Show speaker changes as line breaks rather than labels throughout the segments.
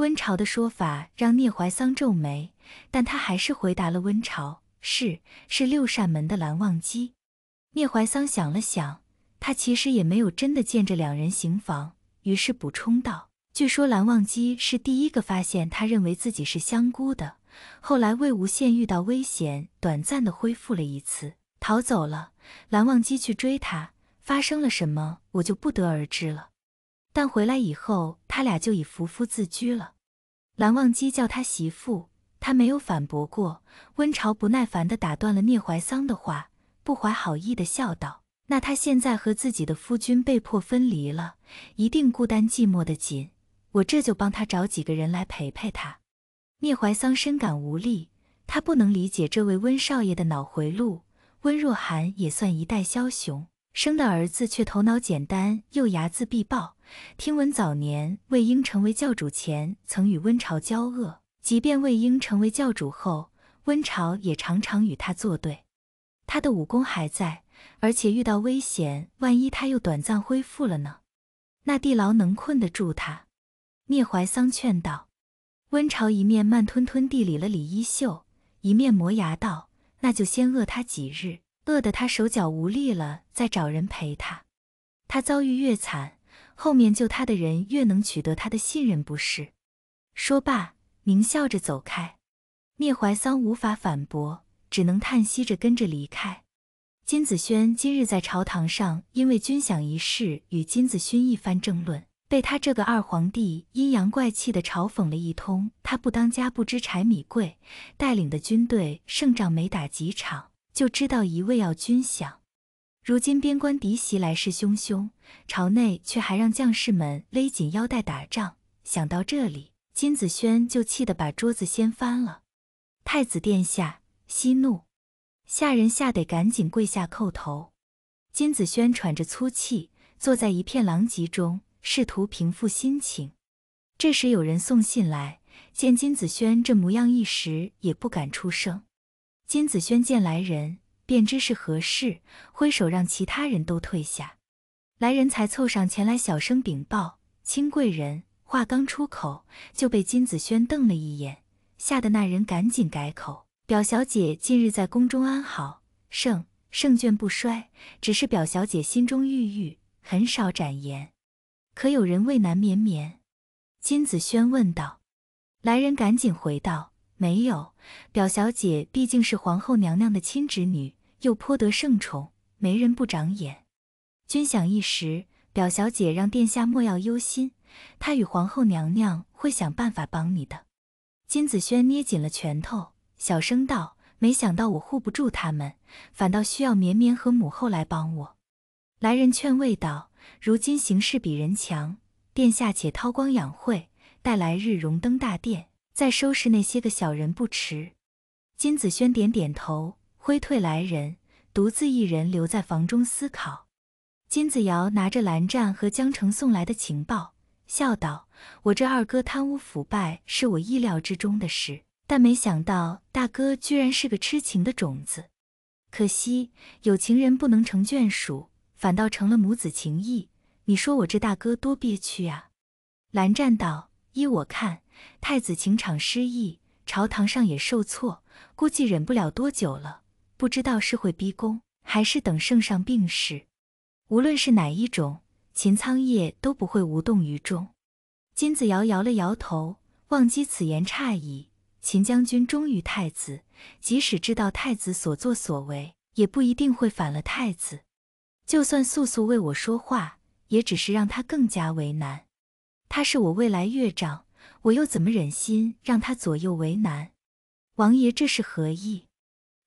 温晁的说法让聂怀桑皱眉，但他还是回答了温晁：“是，是六扇门的蓝忘机。”聂怀桑想了想，他其实也没有真的见着两人行房，于是补充道：“据说蓝忘机是第一个发现他认为自己是香菇的。后来魏无羡遇到危险，短暂的恢复了一次，逃走了。蓝忘机去追他，发生了什么，我就不得而知了。”但回来以后，他俩就以夫夫自居了。蓝忘机叫他媳妇，他没有反驳过。温晁不耐烦地打断了聂怀桑的话，不怀好意地笑道：“那他现在和自己的夫君被迫分离了，一定孤单寂寞的紧。我这就帮他找几个人来陪陪他。”聂怀桑深感无力，他不能理解这位温少爷的脑回路。温若寒也算一代枭雄。生的儿子却头脑简单又睚眦必报。听闻早年魏婴成为教主前，曾与温晁交恶；即便魏婴成为教主后，温晁也常常与他作对。他的武功还在，而且遇到危险，万一他又短暂恢复了呢？那地牢能困得住他？聂怀桑劝道。温晁一面慢吞吞地理了理衣袖，一面磨牙道：“那就先饿他几日。”饿得他手脚无力了，再找人陪他。他遭遇越惨，后面救他的人越能取得他的信任，不是？说罢，狞笑着走开。聂怀桑无法反驳，只能叹息着跟着离开。金子轩今日在朝堂上，因为军饷一事与金子勋一番争论，被他这个二皇帝阴阳怪气的嘲讽了一通。他不当家不知柴米贵，带领的军队胜仗没打几场。就知道一味要军饷，如今边关敌袭来势汹汹，朝内却还让将士们勒紧腰带打仗。想到这里，金子轩就气得把桌子掀翻了。太子殿下息怒，下人吓得赶紧跪下叩头。金子轩喘着粗气，坐在一片狼藉中，试图平复心情。这时有人送信来，见金子轩这模样，一时也不敢出声。金子轩见来人，便知是何事，挥手让其他人都退下。来人才凑上前来，小声禀报：“亲贵人。”话刚出口，就被金子轩瞪了一眼，吓得那人赶紧改口：“表小姐近日在宫中安好，胜胜卷不衰，只是表小姐心中郁郁，很少展言。可有人畏难绵绵？”金子轩问道。来人赶紧回道。没有，表小姐毕竟是皇后娘娘的亲侄女，又颇得圣宠，没人不长眼。君想一时，表小姐让殿下莫要忧心，她与皇后娘娘会想办法帮你的。金子轩捏紧了拳头，小声道：“没想到我护不住他们，反倒需要绵绵和母后来帮我。”来人劝慰道：“如今形势比人强，殿下且韬光养晦，待来日荣登大殿。”再收拾那些个小人不迟。金子轩点点头，挥退来人，独自一人留在房中思考。金子瑶拿着蓝湛和江澄送来的情报，笑道：“我这二哥贪污腐败是我意料之中的事，但没想到大哥居然是个痴情的种子。可惜有情人不能成眷属，反倒成了母子情谊。你说我这大哥多憋屈啊！”蓝湛道。依我看，太子情场失意，朝堂上也受挫，估计忍不了多久了。不知道是会逼宫，还是等圣上病逝。无论是哪一种，秦苍业都不会无动于衷。金子瑶摇了摇头，忘机此言差矣。秦将军忠于太子，即使知道太子所作所为，也不一定会反了太子。就算素素为我说话，也只是让他更加为难。他是我未来岳丈，我又怎么忍心让他左右为难？王爷这是何意？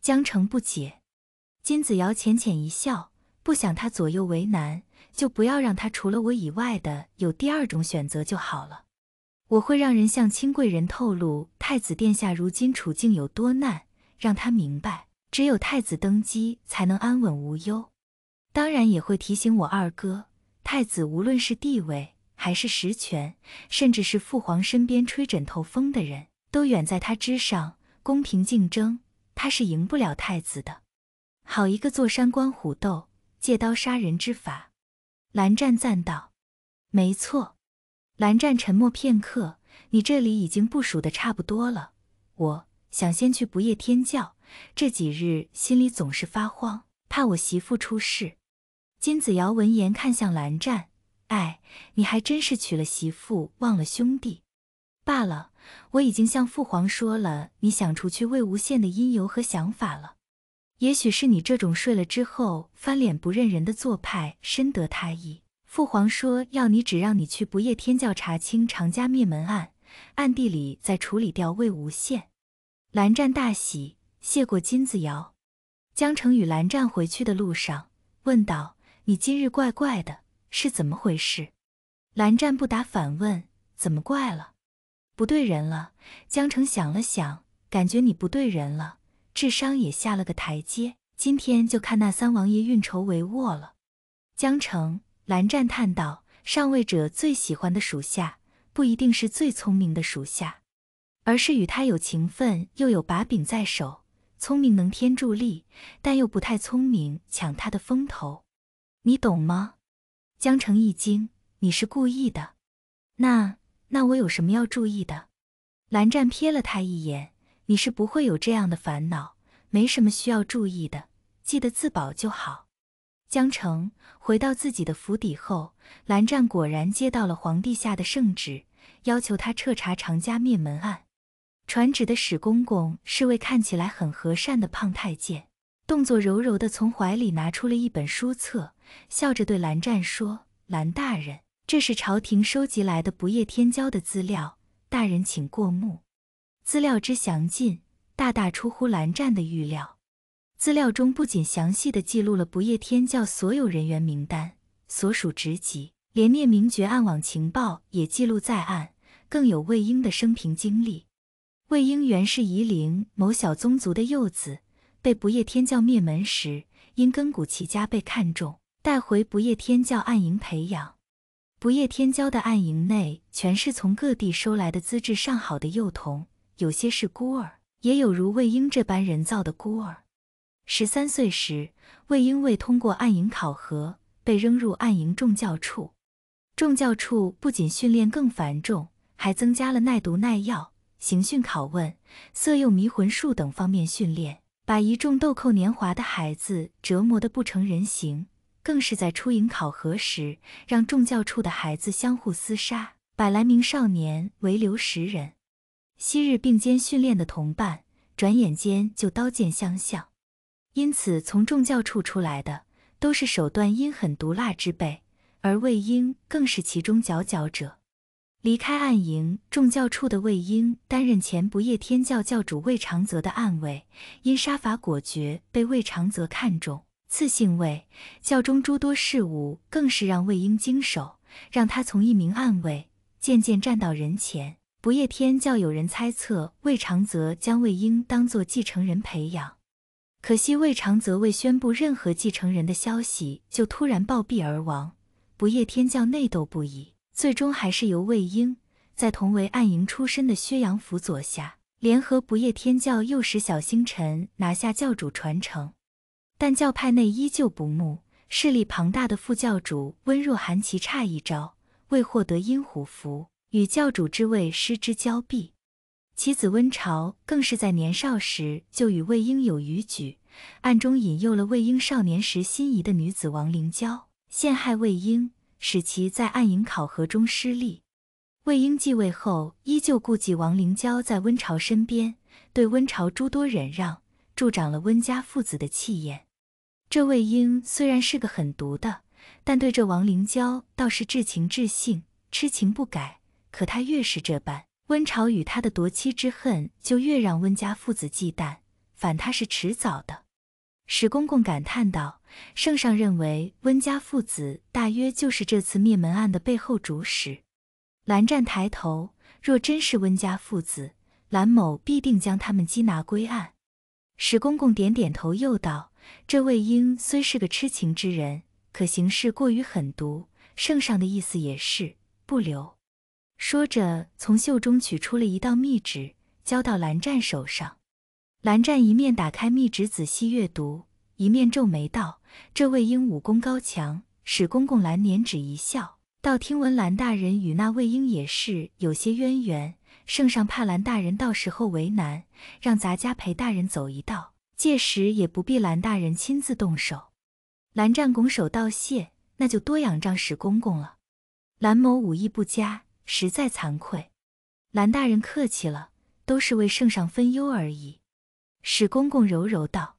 江澄不解。金子瑶浅浅一笑，不想他左右为难，就不要让他除了我以外的有第二种选择就好了。我会让人向亲贵人透露太子殿下如今处境有多难，让他明白只有太子登基才能安稳无忧。当然也会提醒我二哥，太子无论是地位。还是实权，甚至是父皇身边吹枕头风的人，都远在他之上。公平竞争，他是赢不了太子的。好一个坐山观虎斗、借刀杀人之法！蓝湛赞道：“没错。”蓝湛沉默片刻：“你这里已经部署的差不多了，我想先去不夜天教。这几日心里总是发慌，怕我媳妇出事。”金子瑶闻言看向蓝湛。哎，你还真是娶了媳妇忘了兄弟。罢了，我已经向父皇说了你想除去魏无羡的因由和想法了。也许是你这种睡了之后翻脸不认人的做派深得他意。父皇说要你只让你去不夜天教查清常家灭门案，暗地里再处理掉魏无羡。蓝湛大喜，谢过金子瑶。江澄与蓝湛回去的路上问道：“你今日怪怪的。”是怎么回事？蓝湛不答，反问：“怎么怪了？不对人了？”江澄想了想，感觉你不对人了，智商也下了个台阶。今天就看那三王爷运筹帷幄了。江澄，蓝湛叹道：“上位者最喜欢的属下，不一定是最聪明的属下，而是与他有情分又有把柄在手，聪明能添助力，但又不太聪明，抢他的风头。你懂吗？”江城一惊：“你是故意的？那那我有什么要注意的？”蓝湛瞥了他一眼：“你是不会有这样的烦恼，没什么需要注意的，记得自保就好。”江城回到自己的府邸后，蓝湛果然接到了皇帝下的圣旨，要求他彻查常家灭门案。传旨的史公公是位看起来很和善的胖太监。动作柔柔的从怀里拿出了一本书册，笑着对蓝湛说：“蓝大人，这是朝廷收集来的不夜天教的资料，大人请过目。”资料之详尽，大大出乎蓝湛的预料。资料中不仅详细的记录了不夜天教所有人员名单、所属职级，连聂明觉暗网情报也记录在案，更有魏婴的生平经历。魏婴原是夷陵某小宗族的幼子。被不夜天教灭门时，因根骨奇佳被看中，带回不夜天教暗营培养。不夜天教的暗营内全是从各地收来的资质上好的幼童，有些是孤儿，也有如魏婴这般人造的孤儿。十三岁时，魏婴未通过暗营考核，被扔入暗营众教处。众教处不仅训练更繁重，还增加了耐毒耐药、刑讯拷问、色诱迷魂术等方面训练。把一众豆蔻年华的孩子折磨得不成人形，更是在出营考核时让众教处的孩子相互厮杀，百来名少年为留十人。昔日并肩训练的同伴，转眼间就刀剑相向。因此，从众教处出来的都是手段阴狠毒辣之辈，而魏婴更是其中佼佼者。离开暗营众教处的魏英，担任前不夜天教教主魏长泽的暗卫，因杀伐果决，被魏长泽看中，赐姓魏。教中诸多事务更是让魏婴经手，让他从一名暗卫渐渐站到人前。不夜天教有人猜测，魏长泽将魏婴当做继承人培养，可惜魏长泽未宣布任何继承人的消息，就突然暴毙而亡。不夜天教内斗不已。最终还是由魏婴在同为暗营出身的薛阳辅佐下，联合不夜天教幼时小星辰拿下教主传承，但教派内依旧不睦，势力庞大的副教主温若寒棋差一招，未获得阴虎符，与教主之位失之交臂。其子温晁更是在年少时就与魏婴有逾矩，暗中引诱了魏婴少年时心仪的女子王灵娇，陷害魏婴。使其在暗影考核中失利。魏婴继位后，依旧顾忌王灵娇在温晁身边，对温晁诸多忍让，助长了温家父子的气焰。这魏婴虽然是个狠毒的，但对这王灵娇倒是至情至性，痴情不改。可他越是这般，温晁与他的夺妻之恨就越让温家父子忌惮，反他是迟早的。史公公感叹道：“圣上认为温家父子大约就是这次灭门案的背后主使。”蓝湛抬头，若真是温家父子，蓝某必定将他们缉拿归案。史公公点点头，又道：“这魏婴虽是个痴情之人，可行事过于狠毒。圣上的意思也是不留。”说着，从袖中取出了一道密旨，交到蓝湛手上。蓝湛一面打开密旨仔细阅读，一面皱眉道：“这魏婴武功高强。”史公公蓝年只一笑，道：“听闻蓝大人与那魏婴也是有些渊源，圣上怕蓝大人到时候为难，让咱家陪大人走一道，届时也不必蓝大人亲自动手。”蓝湛拱手道谢：“那就多仰仗史公公了。蓝某武艺不佳，实在惭愧。”蓝大人客气了，都是为圣上分忧而已。史公公柔柔道：“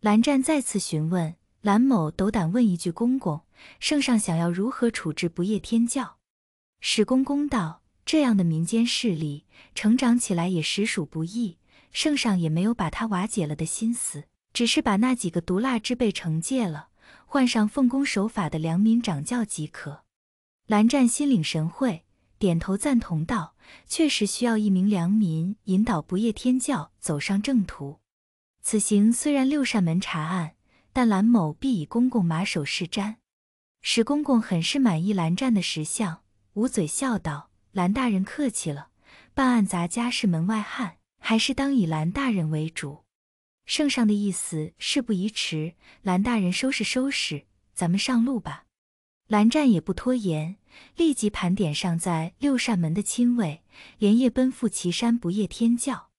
蓝湛再次询问，蓝某斗胆问一句，公公，圣上想要如何处置不夜天教？”史公公道：“这样的民间势力，成长起来也实属不易，圣上也没有把他瓦解了的心思，只是把那几个毒辣之辈惩戒了，换上奉公守法的良民掌教即可。”蓝湛心领神会。点头赞同道：“确实需要一名良民引导不夜天教走上正途。此行虽然六扇门查案，但蓝某必以公公马首是瞻。”史公公很是满意蓝湛的石像。”捂嘴笑道：“蓝大人客气了，办案咱家是门外汉，还是当以蓝大人为主。圣上的意思，事不宜迟，蓝大人收拾收拾，咱们上路吧。”蓝湛也不拖延，立即盘点上在六扇门的亲卫，连夜奔赴岐山不夜天教。